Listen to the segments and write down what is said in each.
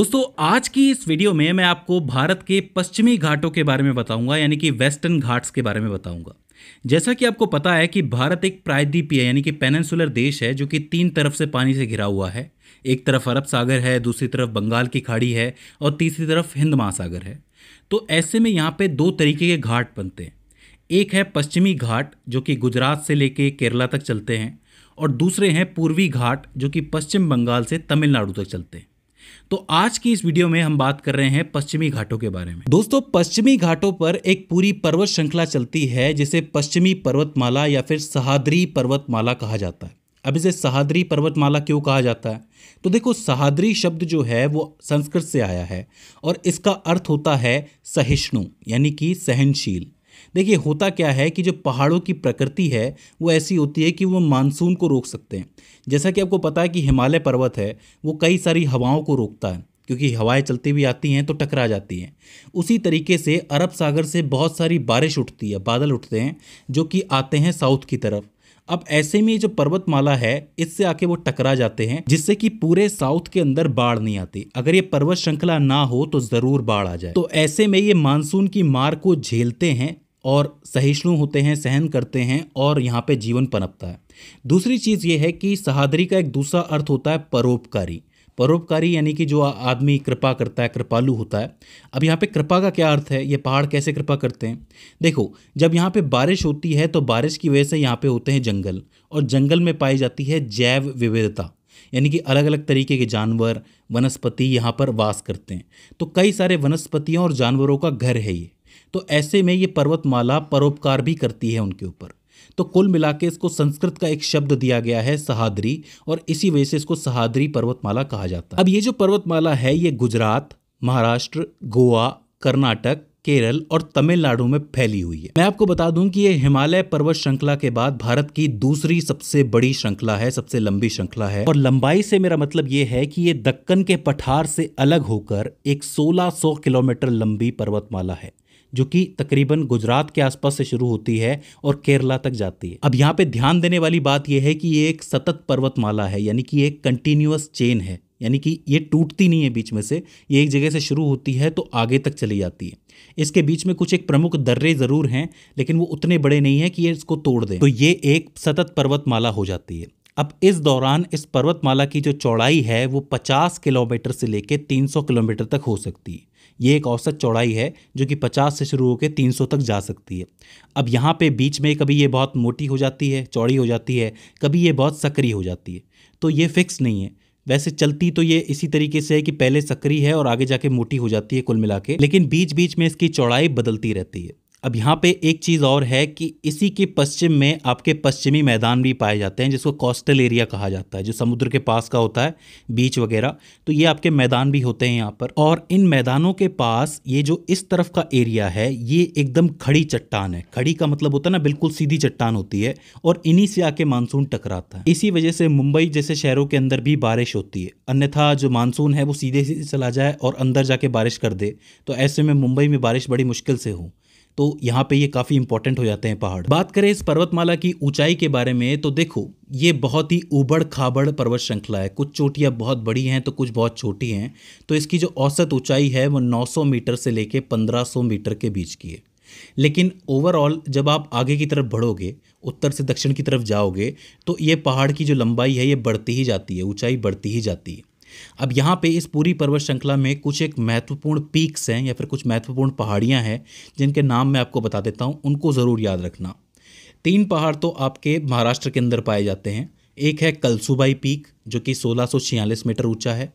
दोस्तों आज की इस वीडियो में मैं आपको भारत के पश्चिमी घाटों के बारे में बताऊंगा यानी कि वेस्टर्न घाट्स के बारे में बताऊंगा जैसा कि आपको पता है कि भारत एक प्रायद्वीपीय यानी कि पेनेंसुलर देश है जो कि तीन तरफ से पानी से घिरा हुआ है एक तरफ अरब सागर है दूसरी तरफ बंगाल की खाड़ी है और तीसरी तरफ हिंद महासागर है तो ऐसे में यहाँ पे दो तरीके के घाट बनते हैं एक है पश्चिमी घाट जो कि गुजरात से लेके केरला तक चलते हैं और दूसरे हैं पूर्वी घाट जो कि पश्चिम बंगाल से तमिलनाडु तक चलते हैं तो आज की इस वीडियो में हम बात कर रहे हैं पश्चिमी घाटों के बारे में दोस्तों पश्चिमी घाटों पर एक पूरी पर्वत श्रृंखला चलती है जिसे पश्चिमी पर्वतमाला या फिर सहाद्री पर्वतमाला कहा जाता है अब इसे सहाद्री पर्वतमाला क्यों कहा जाता है तो देखो सहाद्री शब्द जो है वो संस्कृत से आया है और इसका अर्थ होता है सहिष्णु यानी कि सहनशील देखिए होता क्या है कि जो पहाड़ों की प्रकृति है वो ऐसी होती है कि वो मानसून को रोक सकते हैं जैसा कि आपको पता है कि हिमालय पर्वत है वो कई सारी हवाओं को रोकता है क्योंकि हवाएं चलती हुई आती हैं तो टकरा जाती हैं उसी तरीके से अरब सागर से बहुत सारी बारिश उठती है बादल उठते हैं जो कि आते हैं साउथ की तरफ अब ऐसे में जो पर्वतमाला है इससे आके वो टकरा जाते हैं जिससे कि पूरे साउथ के अंदर बाढ़ नहीं आती अगर ये पर्वत श्रृंखला ना हो तो जरूर बाढ़ आ जाए तो ऐसे में ये मानसून की मार को झेलते हैं और सहिष्णु होते हैं सहन करते हैं और यहाँ पे जीवन पनपता है दूसरी चीज़ ये है कि सहादरी का एक दूसरा अर्थ होता है परोपकारी परोपकारी यानी कि जो आदमी कृपा करता है कृपालु होता है अब यहाँ पे कृपा का क्या अर्थ है ये पहाड़ कैसे कृपा करते हैं देखो जब यहाँ पे बारिश होती है तो बारिश की वजह से यहाँ पे होते हैं जंगल और जंगल में पाई जाती है जैव विविधता यानी कि अलग अलग तरीके के जानवर वनस्पति यहाँ पर वास करते हैं तो कई सारे वनस्पतियों और जानवरों का घर है ये तो ऐसे में ये पर्वतमाला परोपकार भी करती है उनके ऊपर तो कुल मिला के इसको संस्कृत का एक शब्द दिया गया है सहाद्री और इसी वजह से इसको सहाद्री पर्वतमाला कहा जाता है अब ये जो पर्वतमाला है ये गुजरात महाराष्ट्र गोवा कर्नाटक केरल और तमिलनाडु में फैली हुई है मैं आपको बता दूं कि ये हिमालय पर्वत श्रृंखला के बाद भारत की दूसरी सबसे बड़ी श्रृंखला है सबसे लंबी श्रृंखला है और लंबाई से मेरा मतलब ये है कि ये दक्कन के पठार से अलग होकर एक 1600 किलोमीटर लंबी पर्वतमाला है जो कि तकरीबन गुजरात के आसपास से शुरू होती है और केरला तक जाती है अब यहाँ पे ध्यान देने वाली बात यह है कि ये एक सतत पर्वतमाला है यानी कि एक कंटिन्यूस चेन है यानी कि ये टूटती नहीं है बीच में से ये एक जगह से शुरू होती है तो आगे तक चली जाती है इसके बीच में कुछ एक प्रमुख दर्रे ज़रूर हैं लेकिन वो उतने बड़े नहीं हैं कि ये इसको तोड़ दें तो ये एक सतत पर्वतमाला हो जाती है अब इस दौरान इस पर्वतमाला की जो चौड़ाई है वो 50 किलोमीटर से लेकर 300 किलोमीटर तक हो सकती है ये एक औसत चौड़ाई है जो कि 50 से शुरू होकर 300 तक जा सकती है अब यहाँ पे बीच में कभी ये बहुत मोटी हो जाती है चौड़ी हो जाती है कभी ये बहुत सक्री हो जाती है तो ये फिक्स नहीं है वैसे चलती तो ये इसी तरीके से है कि पहले सक्री है और आगे जाके मोटी हो जाती है कुल मिला के लेकिन बीच बीच में इसकी चौड़ाई बदलती रहती है अब यहाँ पे एक चीज़ और है कि इसी के पश्चिम में आपके पश्चिमी मैदान भी पाए जाते हैं जिसको कोस्टल एरिया कहा जाता है जो समुद्र के पास का होता है बीच वगैरह तो ये आपके मैदान भी होते हैं यहाँ पर और इन मैदानों के पास ये जो इस तरफ का एरिया है ये एकदम खड़ी चट्टान है खड़ी का मतलब होता है ना बिल्कुल सीधी चट्टान होती है और इन्हीं से आके मानसून टकराता है इसी वजह से मुंबई जैसे शहरों के अंदर भी बारिश होती है अन्यथा जो मानसून है वो सीधे सीधे चला जाए और अंदर जाके बारिश कर दे तो ऐसे में मुंबई में बारिश बड़ी मुश्किल से हूँ तो यहाँ पे ये काफ़ी इंपॉर्टेंट हो जाते हैं पहाड़ बात करें इस पर्वतमाला की ऊंचाई के बारे में तो देखो ये बहुत ही उबड़ खाबड़ पर्वत श्रृंखला है कुछ चोटियाँ बहुत बड़ी हैं तो कुछ बहुत छोटी हैं तो इसकी जो औसत ऊंचाई है वो 900 मीटर से लेके 1500 मीटर के बीच की है लेकिन ओवरऑल जब आप आगे की तरफ बढ़ोगे उत्तर से दक्षिण की तरफ जाओगे तो ये पहाड़ की जो लंबाई है ये बढ़ती ही जाती है ऊंचाई बढ़ती ही जाती है अब यहाँ पे इस पूरी पर्वत श्रृंखला में कुछ एक महत्वपूर्ण पीक्स हैं या फिर कुछ महत्वपूर्ण पहाड़ियाँ हैं जिनके नाम मैं आपको बता देता हूँ उनको ज़रूर याद रखना तीन पहाड़ तो आपके महाराष्ट्र के अंदर पाए जाते हैं एक है कलसुबाई पीक जो कि सोलह मीटर ऊँचा है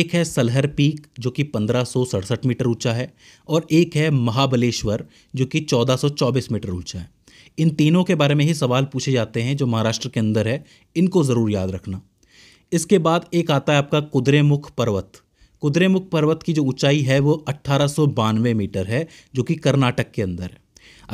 एक है सलहर पीक जो कि पंद्रह मीटर ऊंचा है और एक है महाबलेश्वर जो कि चौदह मीटर ऊंचा है इन तीनों के बारे में ही सवाल पूछे जाते हैं जो महाराष्ट्र के अंदर है इनको ज़रूर याद रखना इसके बाद एक आता है आपका कुद्रेमुख पर्वत कुद्रेमुख पर्वत की जो ऊंचाई है वो अट्ठारह मीटर है जो कि कर्नाटक के अंदर है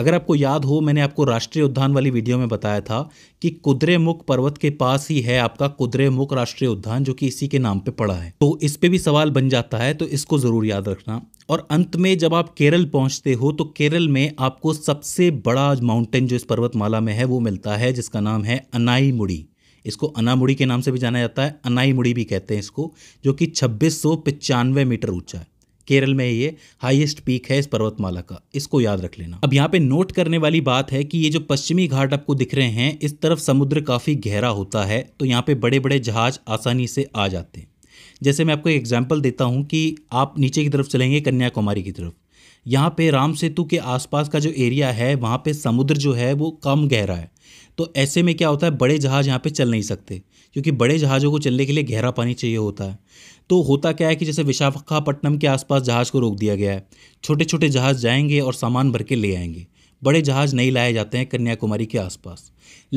अगर आपको याद हो मैंने आपको राष्ट्रीय उद्यान वाली वीडियो में बताया था कि कुद्रेमुख पर्वत के पास ही है आपका कुद्रेमुख राष्ट्रीय उद्यान जो कि इसी के नाम पे पड़ा है तो इस पे भी सवाल बन जाता है तो इसको ज़रूर याद रखना और अंत में जब आप केरल पहुंचते हो तो केरल में आपको सबसे बड़ा माउंटेन जो इस पर्वतमाला में है वो मिलता है जिसका नाम है अनाई मुड़ी इसको अनामुड़ी के नाम से भी जाना जाता है अनाई मुड़ी भी कहते हैं इसको जो कि छब्बीस मीटर ऊंचा है केरल में ये हाईएस्ट पीक है इस पर्वतमाला का इसको याद रख लेना अब यहाँ पे नोट करने वाली बात है कि ये जो पश्चिमी घाट आपको दिख रहे हैं इस तरफ समुद्र काफ़ी गहरा होता है तो यहाँ पे बड़े बड़े जहाज आसानी से आ जाते हैं जैसे मैं आपको एग्जाम्पल देता हूँ कि आप नीचे की तरफ चलेंगे कन्याकुमारी की तरफ यहाँ पे राम सेतु के आसपास का जो एरिया है वहाँ पे समुद्र जो है वो कम गहरा है तो ऐसे में क्या होता है बड़े जहाज़ यहाँ पे चल नहीं सकते क्योंकि बड़े जहाज़ों को चलने के लिए गहरा पानी चाहिए होता है तो होता क्या है कि जैसे विशाखापट्टनम के आसपास जहाज़ को रोक दिया गया है छोटे छोटे जहाज़ जाएंगे और सामान भर के ले आएंगे बड़े जहाज़ नहीं लाए जाते हैं कन्याकुमारी के आसपास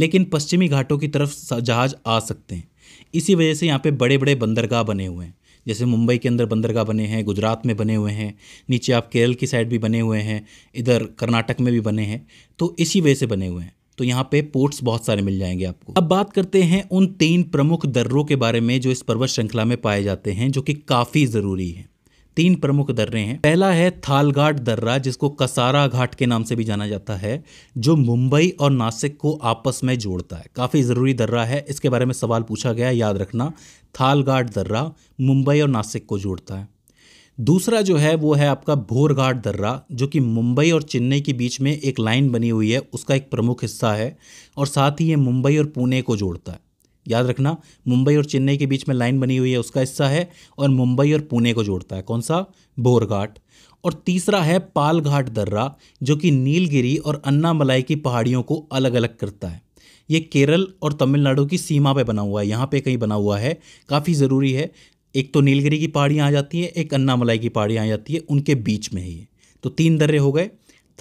लेकिन पश्चिमी घाटों की तरफ जहाज़ आ सकते हैं इसी वजह से यहाँ पे बड़े बड़े बंदरगाह बने हुए हैं जैसे मुंबई के अंदर बंदरगाह बने हैं गुजरात में बने हुए हैं नीचे आप केरल की साइड भी बने हुए हैं इधर कर्नाटक में भी बने हैं तो इसी वजह से बने हुए हैं तो यहाँ पे पोर्ट्स बहुत सारे मिल जाएंगे आपको अब बात करते हैं उन तीन प्रमुख दर्रों के बारे में जो इस पर्वत श्रृंखला में पाए जाते हैं जो कि काफ़ी ज़रूरी है तीन प्रमुख दर्रे हैं पहला है थालघाट दर्रा जिसको कसारा घाट के नाम से भी जाना जाता है जो मुंबई और नासिक को आपस में जोड़ता है काफ़ी ज़रूरी दर्रा है इसके बारे में सवाल पूछा गया याद रखना थालघाट दर्रा मुंबई और नासिक को जोड़ता है दूसरा जो है वो है आपका भोरघाट दर्रा जो कि मुंबई और चेन्नई के बीच में एक लाइन बनी हुई है उसका एक प्रमुख हिस्सा है और साथ ही ये मुंबई और पुणे को जोड़ता है याद रखना मुंबई और चेन्नई के बीच में लाइन बनी हुई है उसका हिस्सा है और मुंबई और पुणे को जोड़ता है कौन सा बोरघाट और तीसरा है पालघाट दर्रा जो कि नीलगिरी और अन्नामलाई की पहाड़ियों को अलग अलग करता है ये केरल और तमिलनाडु की सीमा पे बना हुआ है यहाँ पे कहीं बना हुआ है काफ़ी ज़रूरी है एक तो नीलगिरी की पहाड़ियाँ आ जाती हैं एक अन्नामलाई की पहाड़ियाँ आ जाती है उनके बीच में ही तो तीन दर्रे हो गए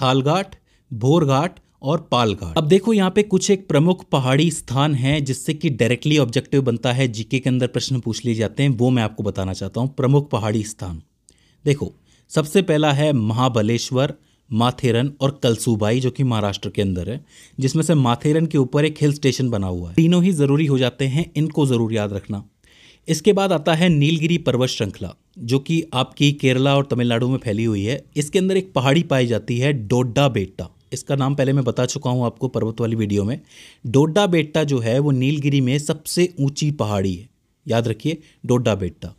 थालघाट भोरघाट और पालघाट अब देखो यहाँ पे कुछ एक प्रमुख पहाड़ी स्थान है जिससे कि डायरेक्टली ऑब्जेक्टिव बनता है जीके के अंदर प्रश्न पूछ लिए जाते हैं वो मैं आपको बताना चाहता हूँ प्रमुख पहाड़ी स्थान देखो सबसे पहला है महाबलेश्वर माथेरन और कलसूबाई जो कि महाराष्ट्र के अंदर है जिसमें से माथेरन के ऊपर एक हिल स्टेशन बना हुआ है तीनों ही ज़रूरी हो जाते हैं इनको ज़रूर याद रखना इसके बाद आता है नीलगिरी पर्वत श्रृंखला जो कि आपकी केरला और तमिलनाडु में फैली हुई है इसके अंदर एक पहाड़ी पाई जाती है डोडा बेटा इसका नाम पहले मैं बता चुका हूँ आपको पर्वत वाली वीडियो में डोडा बेट्टा जो है वो नीलगिरी में सबसे ऊंची पहाड़ी है याद रखिए डोडा बेट्टा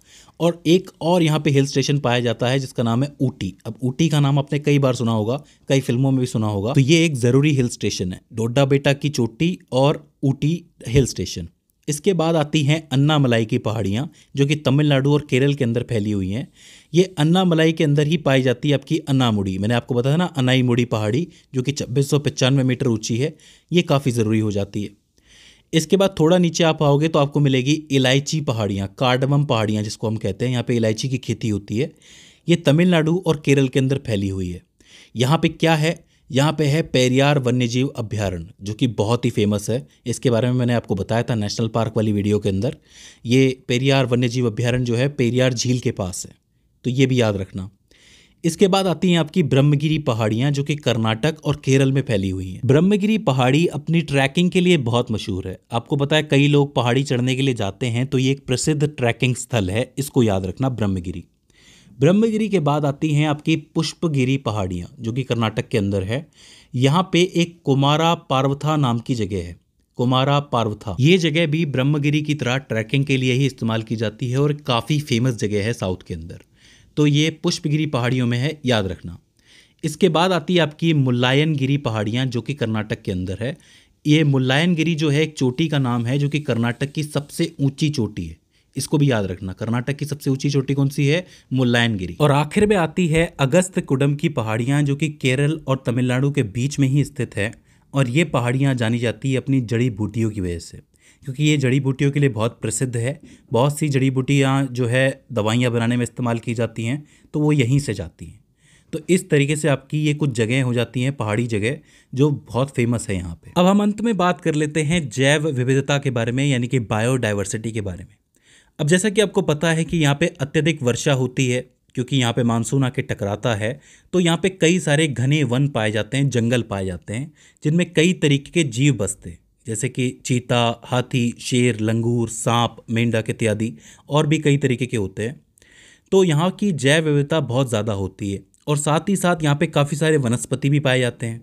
और एक और यहाँ पे हिल स्टेशन पाया जाता है जिसका नाम है ऊटी अब ऊटी का नाम आपने कई बार सुना होगा कई फिल्मों में भी सुना होगा तो ये एक ज़रूरी हिल स्टेशन है डोडा बेटा की चोटी और ऊटी हिल स्टेशन इसके बाद आती हैं अन्ना मलाई की पहाड़ियाँ जो कि तमिलनाडु और केरल के अंदर फैली हुई हैं ये अन्ना मलाई के अंदर ही पाई जाती है आपकी अन्नामुड़ी मैंने आपको बताया ना अनाई मुड़ी पहाड़ी जो कि छब्बीस मीटर ऊँची है ये काफ़ी ज़रूरी हो जाती है इसके बाद थोड़ा नीचे आप आओगे तो आपको मिलेगी इलायची पहाड़ियाँ कार्डमम पहाड़ियाँ जिसको हम कहते हैं यहाँ पे इलायची की खेती होती है ये तमिलनाडु और केरल के अंदर फैली हुई है यहाँ पे क्या है यहाँ पे है पेरियार वन्यजीव अभ्यारण्य जो कि बहुत ही फेमस है इसके बारे में मैंने आपको बताया था नेशनल पार्क वाली वीडियो के अंदर ये पेरियार वन्यजीव अभ्यारण्य जो है पेरियार झील के पास है तो ये भी याद रखना इसके बाद आती हैं आपकी ब्रह्मगिरी पहाड़ियाँ जो कि कर्नाटक और केरल में फैली हुई हैं ब्रह्मगिरी पहाड़ी अपनी ट्रैकिंग के लिए बहुत मशहूर है आपको पता है कई लोग पहाड़ी चढ़ने के लिए जाते हैं तो ये एक प्रसिद्ध ट्रैकिंग स्थल है इसको याद रखना ब्रह्मगिरी ब्रह्मगिरी के बाद आती हैं आपकी पुष्पगिरी पहाड़ियाँ जो कि कर्नाटक के अंदर है यहाँ पे एक कुमारा पार्वथा नाम की जगह है कुमारा पार्वथा ये जगह भी ब्रह्मगिरी की तरह ट्रैकिंग के लिए ही इस्तेमाल की जाती है और काफ़ी फेमस जगह है साउथ के अंदर तो ये पुष्पगिरी पहाड़ियों में है याद रखना इसके बाद आती है आपकी मुलायनगिरी पहाड़ियाँ जो कि कर्नाटक के अंदर है ये मुलायनगिरी जो है एक चोटी का नाम है जो कि कर्नाटक की सबसे ऊंची चोटी है इसको भी याद रखना कर्नाटक की सबसे ऊंची चोटी कौन सी है मुलायनगिरी और आखिर में आती है अगस्त कुडम की पहाड़ियाँ जो कि केरल और तमिलनाडु के बीच में ही स्थित है और ये पहाड़ियाँ जानी जाती है अपनी जड़ी बूटियों की वजह से क्योंकि ये जड़ी बूटियों के लिए बहुत प्रसिद्ध है बहुत सी जड़ी बूटियाँ जो है दवाइयाँ बनाने में इस्तेमाल की जाती हैं तो वो यहीं से जाती हैं तो इस तरीके से आपकी ये कुछ जगहें हो जाती हैं पहाड़ी जगह जो बहुत फेमस है यहाँ पे अब हम अंत में बात कर लेते हैं जैव विविधता के बारे में यानी कि बायोडाइवर्सिटी के बारे में अब जैसा कि आपको पता है कि यहाँ पे अत्यधिक वर्षा होती है क्योंकि यहाँ पे मानसून आके टकराता है तो यहाँ पे कई सारे घने वन पाए जाते हैं जंगल पाए जाते हैं जिनमें कई तरीके के जीव बसते हैं जैसे कि चीता हाथी शेर लंगूर सांप मेंढक इत्यादि और भी कई तरीके के होते हैं तो यहाँ की जैव विविधता बहुत ज़्यादा होती है और साथ ही साथ यहाँ पे काफ़ी सारे वनस्पति भी पाए जाते हैं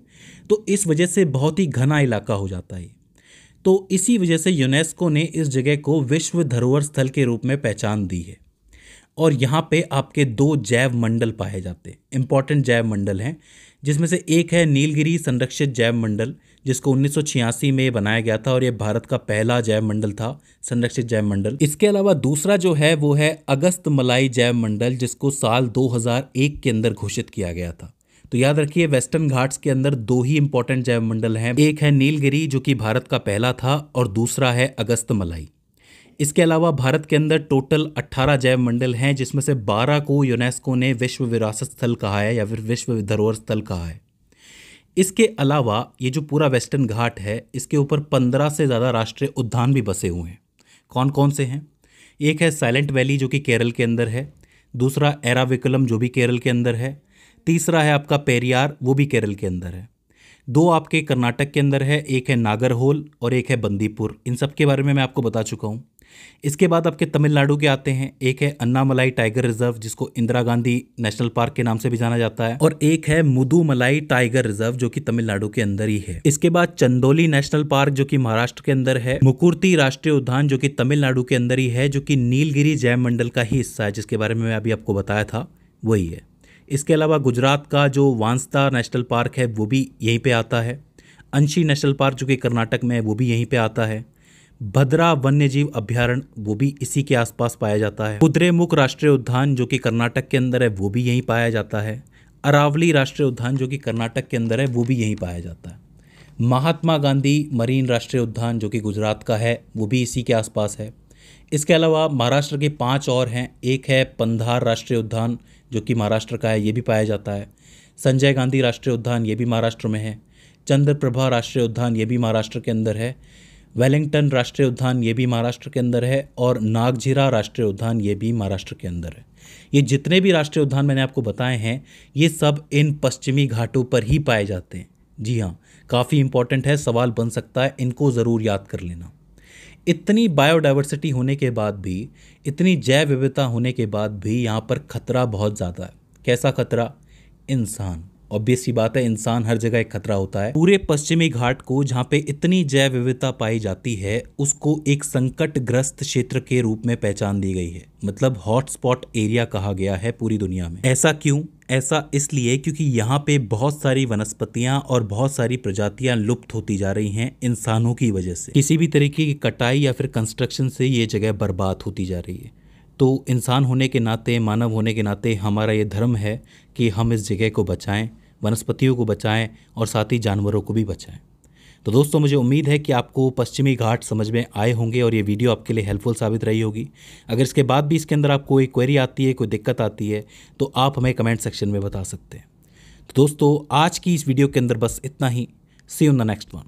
तो इस वजह से बहुत ही घना इलाका हो जाता है तो इसी वजह से यूनेस्को ने इस जगह को विश्व धरोहर स्थल के रूप में पहचान दी है और यहाँ पे आपके दो जैव मंडल पाए जाते हैं इम्पॉर्टेंट जैव मंडल हैं जिसमें से एक है नीलगिरी संरक्षित जैव मंडल जिसको 1986 में बनाया गया था और ये भारत का पहला जैव मंडल था संरक्षित जैव मंडल इसके अलावा दूसरा जो है वो है अगस्त मलाई जैव मंडल जिसको साल 2001 के अंदर घोषित किया गया था तो याद रखिए वेस्टर्न घाट्स के अंदर दो ही इंपॉर्टेंट मंडल हैं एक है नीलगिरी जो कि भारत का पहला था और दूसरा है अगस्त मलाई इसके अलावा भारत के अंदर टोटल 18 जैव मंडल हैं जिसमें से 12 को यूनेस्को ने विश्व विरासत स्थल कहा है या फिर विश्व धरोहर स्थल कहा है इसके अलावा ये जो पूरा वेस्टर्न घाट है इसके ऊपर 15 से ज़्यादा राष्ट्रीय उद्यान भी बसे हुए हैं कौन कौन से हैं एक है साइलेंट वैली जो कि केरल के अंदर है दूसरा एराविकुलम जो भी केरल के अंदर है तीसरा है आपका पेरियार वो भी केरल के अंदर है दो आपके कर्नाटक के अंदर है एक है नागरहोल और एक है बंदीपुर इन सब के बारे में मैं आपको बता चुका हूँ इसके बाद आपके तमिलनाडु के आते हैं एक है अन्नामलाई टाइगर रिजर्व जिसको इंदिरा गांधी नेशनल पार्क के नाम से भी जाना जाता है और एक है मुदुमलाई टाइगर रिजर्व जो कि तमिलनाडु के अंदर ही है इसके बाद चंदोली नेशनल पार्क जो कि महाराष्ट्र के अंदर है मुकुर्ती राष्ट्रीय उद्यान जो कि तमिलनाडु के अंदर ही है जो कि नीलगिरी जैव मंडल का ही हिस्सा है जिसके बारे में मैं अभी आपको बताया था वही है इसके अलावा गुजरात का जो वांसता नेशनल पार्क है वो भी यहीं पे आता है अंशी नेशनल पार्क जो कि कर्नाटक में है वो भी यहीं पे आता है भद्रा वन्यजीव अभ्यारण्य वो भी इसी के आसपास पाया जाता है कुद्रेमुख राष्ट्रीय उद्यान जो कि कर्नाटक के अंदर है वो भी यहीं पाया जाता है अरावली राष्ट्रीय उद्यान जो कि कर्नाटक के अंदर है वो भी यहीं पाया जाता है महात्मा गांधी मरीन राष्ट्रीय उद्यान जो कि गुजरात का है वो भी इसी के आसपास है इसके अलावा महाराष्ट्र के पाँच और हैं एक है पंधार राष्ट्रीय उद्यान जो कि महाराष्ट्र का है ये भी पाया जाता है संजय गांधी राष्ट्रीय उद्यान ये भी महाराष्ट्र में है चंद्रप्रभा राष्ट्रीय उद्यान ये भी महाराष्ट्र के अंदर है वेलिंगटन राष्ट्रीय उद्यान ये भी महाराष्ट्र के अंदर है और नागझिरा राष्ट्रीय उद्यान ये भी महाराष्ट्र के अंदर है ये जितने भी राष्ट्रीय उद्यान मैंने आपको बताए हैं ये सब इन पश्चिमी घाटों पर ही पाए जाते हैं जी हाँ काफ़ी इंपॉर्टेंट है सवाल बन सकता है इनको ज़रूर याद कर लेना इतनी बायोडाइवर्सिटी होने के बाद भी इतनी जैव विविधता होने के बाद भी यहाँ पर खतरा बहुत ज़्यादा है कैसा खतरा इंसान ऑब्वियस ही बात है इंसान हर जगह एक खतरा होता है पूरे पश्चिमी घाट को जहाँ पे इतनी जैव विविधता पाई जाती है उसको एक संकट ग्रस्त क्षेत्र के रूप में पहचान दी गई है मतलब हॉटस्पॉट एरिया कहा गया है पूरी दुनिया में ऐसा क्यों ऐसा इसलिए क्योंकि यहाँ पे बहुत सारी वनस्पतियां और बहुत सारी प्रजातियां लुप्त होती जा रही हैं इंसानों की वजह से किसी भी तरीके की कटाई या फिर कंस्ट्रक्शन से ये जगह बर्बाद होती जा रही है तो इंसान होने के नाते मानव होने के नाते हमारा ये धर्म है कि हम इस जगह को बचाएं वनस्पतियों को बचाएं और साथ ही जानवरों को भी बचाएं तो दोस्तों मुझे उम्मीद है कि आपको पश्चिमी घाट समझ में आए होंगे और ये वीडियो आपके लिए हेल्पफुल साबित रही होगी अगर इसके बाद भी इसके अंदर आपको कोई क्वेरी आती है कोई दिक्कत आती है तो आप हमें कमेंट सेक्शन में बता सकते हैं तो दोस्तों आज की इस वीडियो के अंदर बस इतना ही see on the next one